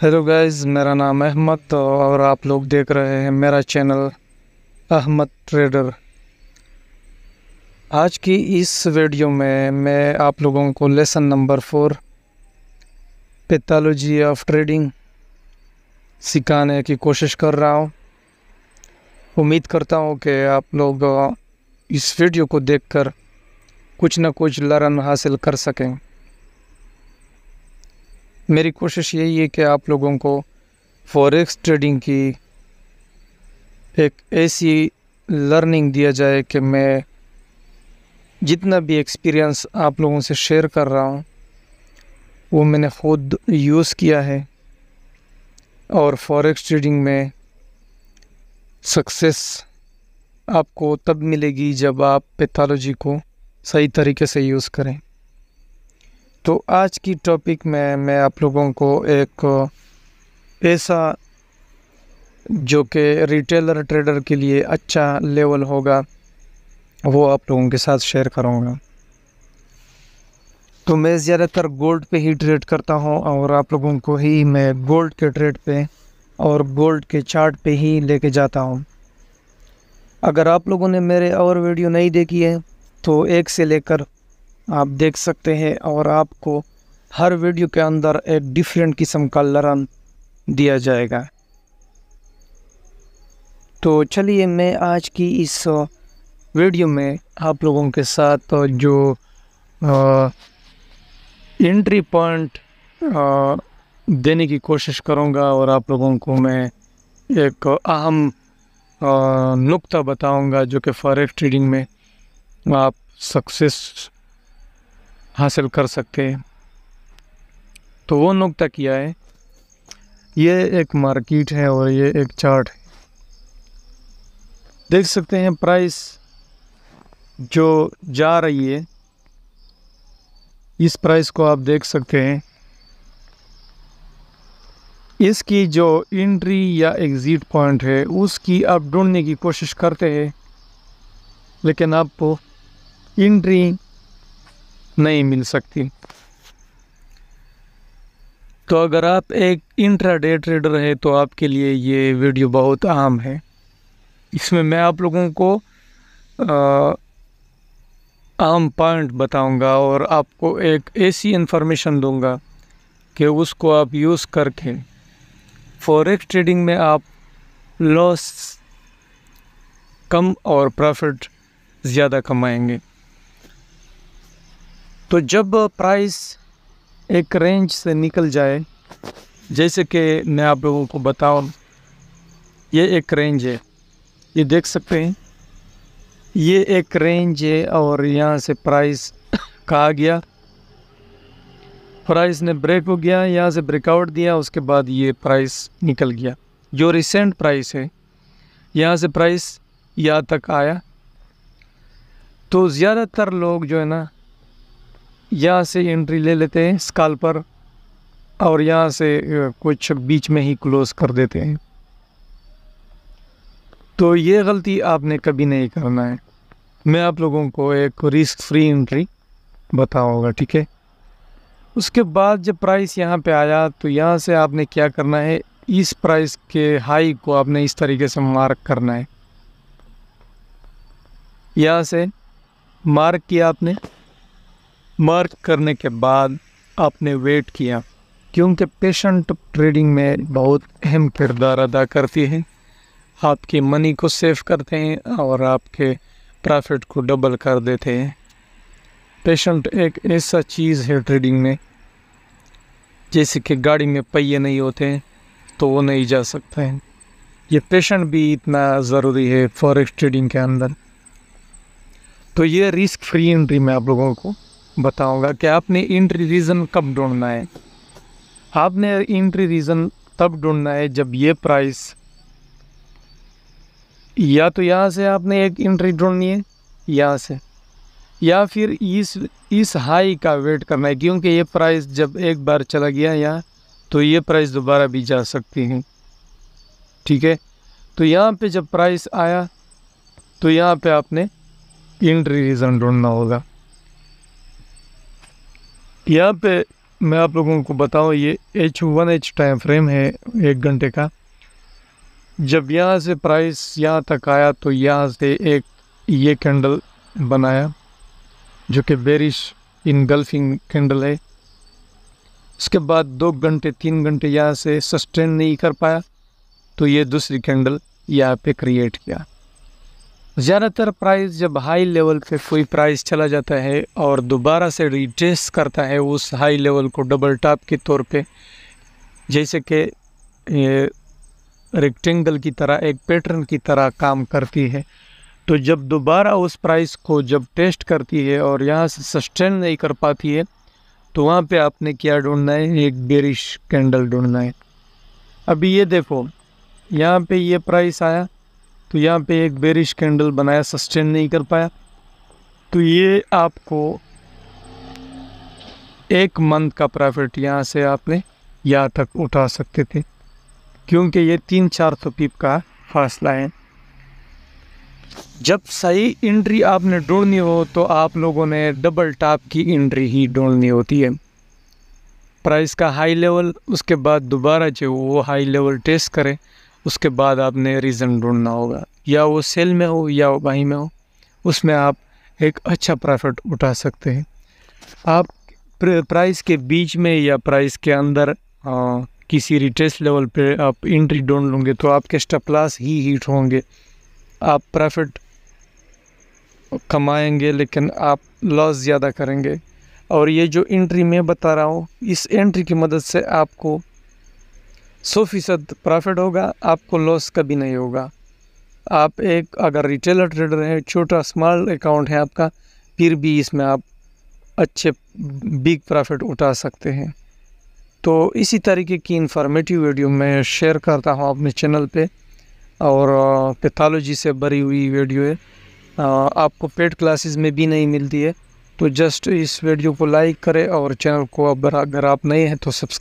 hello guys मेरा नाम अहमद और आप लोग देख रहे हैं मेरा चैनल अहमद ट्रेडर आज की इस वीडियो में मैं आप लोगों को lesson number four pathology of trading सिखाने की कोशिश कर रहा हूँ उम्मीद करता हूँ कि आप लोग इस वीडियो को देखकर कुछ ना कुछ लर्न हासिल कर सकें मेरी कोशिश यही है कि आप लोगों को फॉरेक्स ट्रेडिंग की एक ऐसी लर्निंग दिया जाए कि मैं जितना भी एक्सपीरियंस आप लोगों से शेयर कर रहा हूँ वो मैंने खुद यूज़ किया है और फॉरेक्स ट्रेडिंग में सक्सेस आपको तब मिलेगी जब आप पैथोलॉजी को सही तरीके से यूज़ करें तो आज की टॉपिक में मैं आप लोगों को एक ऐसा जो कि रिटेलर ट्रेडर के लिए अच्छा लेवल होगा वो आप लोगों के साथ शेयर करूँगा तो मैं ज़्यादातर गोल्ड पे ही ट्रेड करता हूँ और आप लोगों को ही मैं गोल्ड के ट्रेड पे और गोल्ड के चार्ट पे ही लेके जाता हूँ अगर आप लोगों ने मेरे और वीडियो नहीं देखी है तो एक से लेकर आप देख सकते हैं और आपको हर वीडियो के अंदर एक डिफरेंट किस्म का लर्न दिया जाएगा तो चलिए मैं आज की इस वीडियो में आप लोगों के साथ जो एंट्री पॉइंट देने की कोशिश करूँगा और आप लोगों को मैं एक अहम नुक्ता बताऊँगा जो कि फॉरेक्स ट्रेडिंग में आप सक्सेस हासिल कर सकते हैं तो वो नुकता किया है ये एक मार्केट है और ये एक चार्ट है देख सकते हैं प्राइस जो जा रही है इस प्राइस को आप देख सकते हैं इसकी जो इंट्री या एग्ज़िट पॉइंट है उसकी आप ढूंढने की कोशिश करते हैं लेकिन आपको इंट्री नहीं मिल सकती तो अगर आप एक इंट्राडे ट्रेडर हैं तो आपके लिए ये वीडियो बहुत आम है इसमें मैं आप लोगों को आम पॉइंट बताऊंगा और आपको एक ऐसी इन्फॉर्मेशन दूंगा कि उसको आप यूज़ करके फॉरेक्स ट्रेडिंग में आप लॉस कम और प्रॉफिट ज़्यादा कमाएंगे तो जब प्राइस एक रेंज से निकल जाए जैसे कि मैं आप लोगों को बताऊँ ये एक रेंज है ये देख सकते हैं ये एक रेंज है और यहाँ से प्राइस कहा गया प्राइस ने ब्रेक हो गया यहाँ से ब्रेकआउट दिया उसके बाद ये प्राइस निकल गया जो रिसेंट प्राइस है यहाँ से प्राइस यहाँ तक आया तो ज़्यादातर लोग जो है ना यहाँ से एंट्री ले लेते हैं स्काल पर और यहाँ से कुछ बीच में ही क्लोज़ कर देते हैं तो ये गलती आपने कभी नहीं करना है मैं आप लोगों को एक रिस्क फ्री एंट्री बताऊंगा ठीक है उसके बाद जब प्राइस यहाँ पे आया तो यहाँ से आपने क्या करना है इस प्राइस के हाई को आपने इस तरीके से मार्क करना है यहाँ से मार्क किया आपने मार्क करने के बाद आपने वेट किया क्योंकि पेशेंट ट्रेडिंग में बहुत अहम किरदार अदा करती है आपकी मनी को सेव करते हैं और आपके प्रॉफिट को डबल कर देते हैं पेशेंट एक ऐसा चीज़ है ट्रेडिंग में जैसे कि गाड़ी में पहिए नहीं होते हैं तो वो नहीं जा सकते हैं ये पेशेंट भी इतना ज़रूरी है फॉरेक्स ट्रेडिंग के अंदर तो ये रिस्क फ्री एंट्री मैं आप लोगों को बताऊंगा कि आपने इंट्री रीज़न कब ढूंढना है आपने इंट्री रीज़न तब ढूंढना है जब ये प्राइस या तो यहाँ से आपने एक इंट्री ढूंढनी है यहाँ से या फिर इस इस हाई का वेट करना है क्योंकि ये प्राइस जब एक बार चला गया यहाँ तो ये प्राइस दोबारा भी जा सकती हैं ठीक है तो यहाँ पे जब प्राइस आया तो यहाँ पे आपने इंट्री रीज़न ढूंढना होगा यहाँ पे मैं आप लोगों को बताऊँ ये H one H time frame है एक घंटे का जब यहाँ से प्राइस यहाँ तक आया तो यहाँ से एक ये कैंडल बनाया जो कि बेरिश इनगल्फिंग कैंडल है इसके बाद दो घंटे तीन घंटे यहाँ से सस्टेन नहीं कर पाया तो ये दूसरी कैंडल यहाँ पे क्रिएट किया ज़्यादातर प्राइस जब हाई लेवल पे कोई प्राइस चला जाता है और दोबारा से रिट्रेस करता है उस हाई लेवल को डबल टॉप के तौर पे जैसे कि ये रेक्टेंगल की तरह एक पैटर्न की तरह काम करती है तो जब दोबारा उस प्राइस को जब टेस्ट करती है और यहाँ से सस्टेन नहीं कर पाती है तो वहाँ पे आपने क्या ढूंढना है एक बेरिश कैंडल ढूंढना है अभी ये देखो यहाँ पे ये प्राइस आया तो यहाँ पे एक बेरिश कैंडल बनाया सस्टेन नहीं कर पाया तो ये आपको एक मंथ का प्रॉफिट यहाँ से आपने यहाँ तक उठा सकते थे क्योंकि ये तीन चार सौ पीप का फासला है जब सही इंट्री आपने ढूंढनी हो तो आप लोगों ने डबल टॉप की इंट्री ही ढूंढनी होती है प्राइस का हाई लेवल उसके बाद दोबारा जो वो हाई लेवल टेस्ट करें उसके बाद आपने रीज़न ढूंढना होगा या वो सेल में हो या बाई में हो उसमें आप एक अच्छा प्रॉफिट उठा सकते हैं आप प्राइस के बीच में या प्राइस के अंदर आ, किसी रिटेस्ट लेवल पे आप इंट्री ढूंढ लूँगे तो आपके स्टपलास ही हीट होंगे आप प्रॉफिट कमाएंगे लेकिन आप लॉस ज़्यादा करेंगे और ये जो इंट्री मैं बता रहा हूँ इस एंट्री की मदद से आपको सौ फीसद प्रॉफिट होगा आपको लॉस कभी नहीं होगा आप एक अगर रिटेलर ट्रेडर हैं छोटा स्मॉल अकाउंट है आपका फिर भी इसमें आप अच्छे बिग प्रॉफिट उठा सकते हैं तो इसी तरीके की इंफॉर्मेटिव वीडियो मैं शेयर करता हूँ अपने चैनल पे और पैथोलॉजी से भरी हुई वीडियो है आपको पेड क्लासेस में भी नहीं मिलती है तो जस्ट इस वीडियो को लाइक करें और चैनल को अगर आप नए हैं तो सब्सक्राइब